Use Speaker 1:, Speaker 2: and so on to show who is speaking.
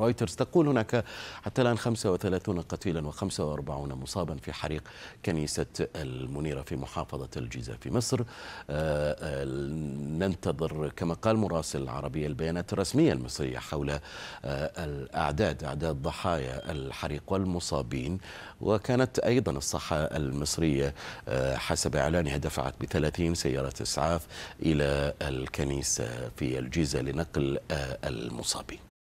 Speaker 1: رويترز تقول هناك حتى الآن 35 قتيلا و45 مصابا في حريق كنيسة المنيرة في محافظة الجيزة في مصر آه، آه، ننتظر كما قال مراسل العربية البيانات الرسمية المصرية حول آه، الأعداد أعداد ضحايا الحريق والمصابين وكانت أيضا الصحة المصرية حسب إعلانها دفعت ب 30 سيارة إسعاف إلى الكنيسة في الجيزة لنقل المصابين